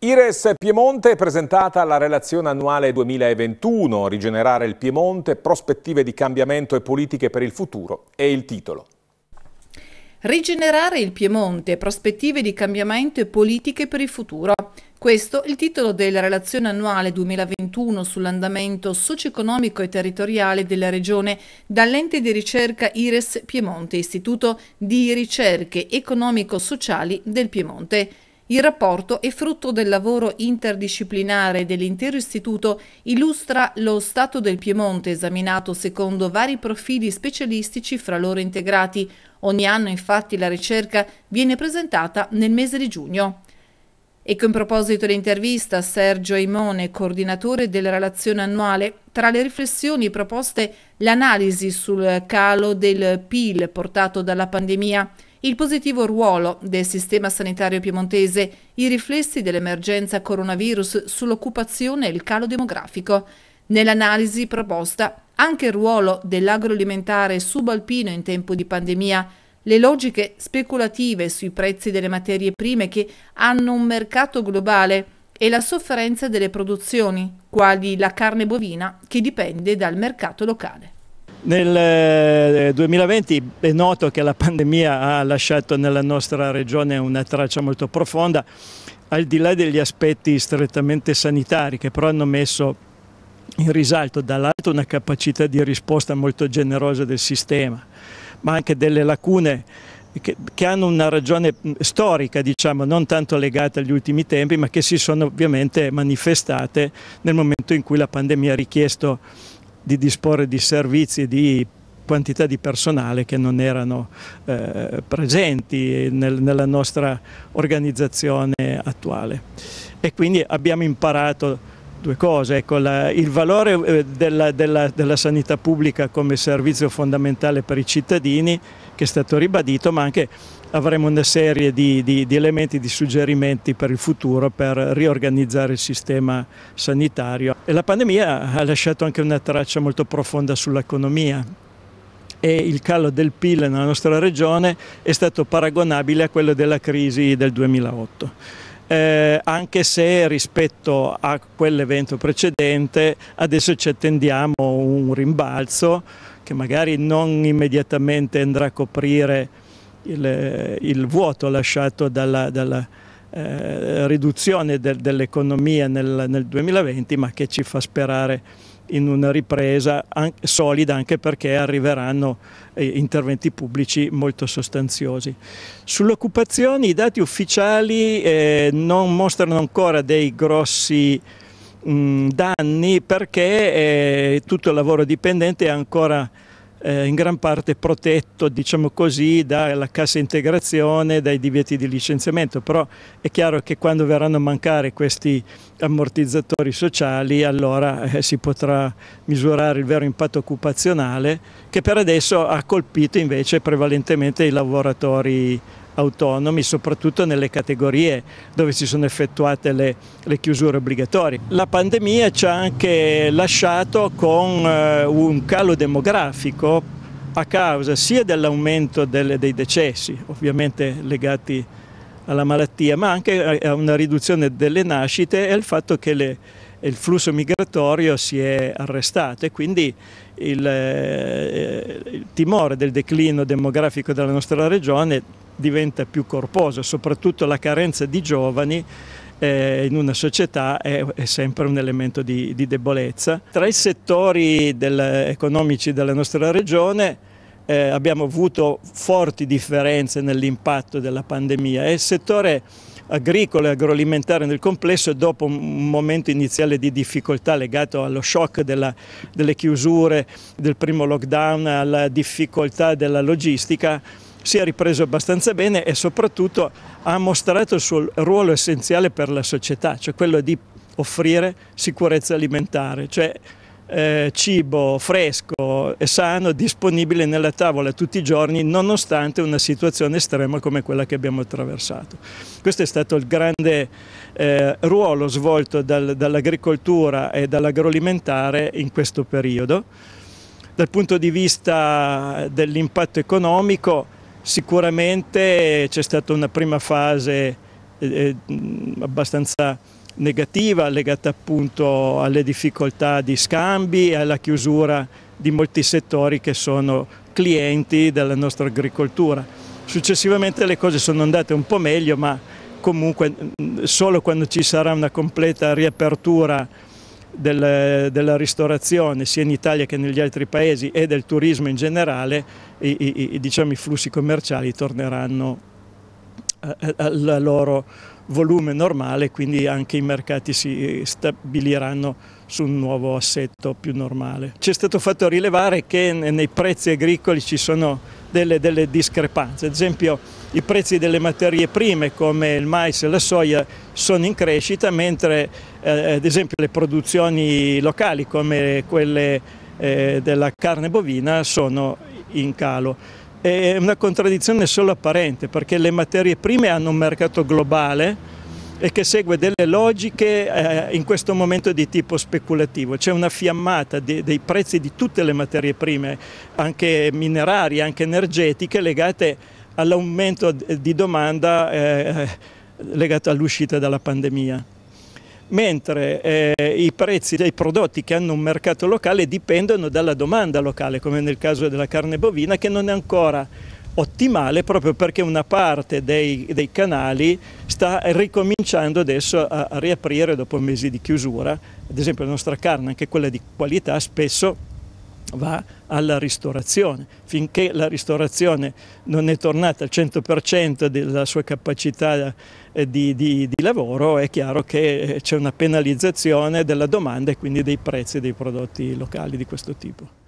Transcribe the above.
Ires Piemonte presentata la relazione annuale 2021, Rigenerare il Piemonte, prospettive di cambiamento e politiche per il futuro è il titolo. Rigenerare il Piemonte, prospettive di cambiamento e politiche per il futuro. Questo è il titolo della relazione annuale 2021 sull'andamento socio-economico e territoriale della regione dall'ente di ricerca IRES Piemonte, Istituto di ricerche economico-sociali del Piemonte. Il rapporto è frutto del lavoro interdisciplinare dell'intero istituto, illustra lo stato del Piemonte esaminato secondo vari profili specialistici fra loro integrati. Ogni anno infatti la ricerca viene presentata nel mese di giugno. Ecco in proposito l'intervista Sergio Imone, coordinatore della relazione annuale, tra le riflessioni proposte l'analisi sul calo del PIL portato dalla pandemia il positivo ruolo del sistema sanitario piemontese, i riflessi dell'emergenza coronavirus sull'occupazione e il calo demografico. Nell'analisi proposta anche il ruolo dell'agroalimentare subalpino in tempo di pandemia, le logiche speculative sui prezzi delle materie prime che hanno un mercato globale e la sofferenza delle produzioni, quali la carne bovina, che dipende dal mercato locale. Nel 2020 eh, è noto che la pandemia ha lasciato nella nostra regione una traccia molto profonda, al di là degli aspetti strettamente sanitari che però hanno messo in risalto dall'alto una capacità di risposta molto generosa del sistema, ma anche delle lacune che, che, hanno una ragione mm, storica, diciamo, non tanto legata agli ultimi tempi, ma che si sono ovviamente manifestate nel momento in cui la pandemia ha richiesto di disporre di servizi di quantità di personale che non erano eh, presenti nel, nella nostra organizzazione attuale. E quindi abbiamo imparato due cose, ecco, la, il valore eh, della, della, della, sanità pubblica come servizio fondamentale per i cittadini che è stato ribadito, ma anche avremo una serie di, di, di elementi, di suggerimenti per il futuro per riorganizzare il sistema sanitario. E la pandemia ha lasciato anche una traccia molto profonda sull'economia e il calo del PIL nella nostra regione è stato paragonabile a quello della crisi del 2008 eh, anche se rispetto a quell'evento precedente adesso ci attendiamo un rimbalzo che magari non immediatamente andrà a coprire il, il vuoto lasciato dalla, dalla eh, riduzione del, dell'economia nel, nel 2020, ma che ci fa sperare in una ripresa solida anche perché arriveranno eh, interventi pubblici molto sostanziosi. Sull'occupazione i dati ufficiali eh, non mostrano ancora dei grossi danni perché eh, tutto il lavoro dipendente è ancora eh, in gran parte protetto, diciamo così, dalla cassa integrazione, dai divieti di licenziamento, però è chiaro che quando verranno a mancare questi ammortizzatori sociali, allora eh, si potrà misurare il vero impatto occupazionale che per adesso ha colpito invece prevalentemente i lavoratori autonomi, soprattutto nelle categorie dove si sono effettuate le, le chiusure obbligatorie. La pandemia ci ha anche lasciato con eh, un calo demografico a causa sia dell'aumento dei decessi, ovviamente legati alla malattia, ma anche a una riduzione delle nascite e al fatto che le il flusso migratorio si è arrestato e quindi il, eh, il timore del declino demografico della nostra regione diventa più corposo, soprattutto la carenza di giovani eh, in una società è, sempre un elemento di, di debolezza. Tra i settori del, economici della nostra regione eh, abbiamo avuto forti differenze nell'impatto della pandemia e il settore agricolo e agroalimentare nel complesso dopo un momento iniziale di difficoltà legato allo shock della, delle chiusure, del primo lockdown, alla difficoltà della logistica, si è ripreso abbastanza bene e soprattutto ha mostrato il suo ruolo essenziale per la società, cioè quello di offrire sicurezza alimentare, cioè eh, cibo fresco e sano disponibile nella tavola tutti i giorni nonostante una situazione estrema come quella che abbiamo attraversato. Questo è stato il grande eh, ruolo svolto dal, dall'agricoltura e dall'agroalimentare in questo periodo. Dal punto di vista dell'impatto economico sicuramente c'è stata una prima fase eh, eh abbastanza negativa legata appunto alle difficoltà di scambi e alla chiusura di molti settori che sono clienti della nostra agricoltura. Successivamente le cose sono andate un po' meglio, ma comunque mm, solo quando ci sarà una completa riapertura del, della ristorazione sia in Italia che negli altri paesi e del turismo in generale, i, i, diciamo, i flussi commerciali torneranno eh, eh, al loro volume normale, quindi anche i mercati si stabiliranno su un nuovo assetto più normale. Ci è stato fatto rilevare che nei prezzi agricoli ci sono delle, delle discrepanze, ad esempio i prezzi delle materie prime come il mais e la soia sono in crescita, mentre eh, ad esempio le produzioni locali come quelle eh, della carne bovina sono in calo è una contraddizione solo apparente perché le materie prime hanno un mercato globale e che segue delle logiche eh, in questo momento di tipo speculativo. C'è una fiammata de dei prezzi di tutte le materie prime, anche minerarie, anche energetiche, legate all'aumento di domanda eh, legato all'uscita dalla pandemia mentre eh, i prezzi dei prodotti che hanno un mercato locale dipendono dalla domanda locale, come nel caso della carne bovina, che non è ancora ottimale proprio perché una parte dei, dei canali sta ricominciando adesso a, a riaprire dopo mesi di chiusura, ad esempio la nostra carne, anche quella di qualità, spesso va alla ristorazione. Finché la ristorazione non è tornata al 100% della sua capacità eh, di, di, di lavoro, è chiaro che eh, c'è una penalizzazione della domanda e quindi dei prezzi dei prodotti locali di questo tipo.